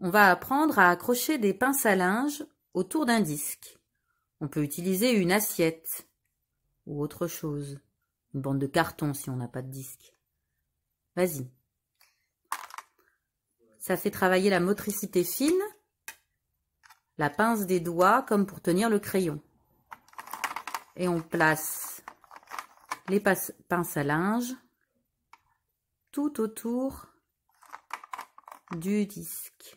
on va apprendre à accrocher des pinces à linge autour d'un disque. On peut utiliser une assiette ou autre chose, une bande de carton si on n'a pas de disque. Vas-y. Ça fait travailler la motricité fine, la pince des doigts comme pour tenir le crayon. Et on place les pinces à linge tout autour du disque.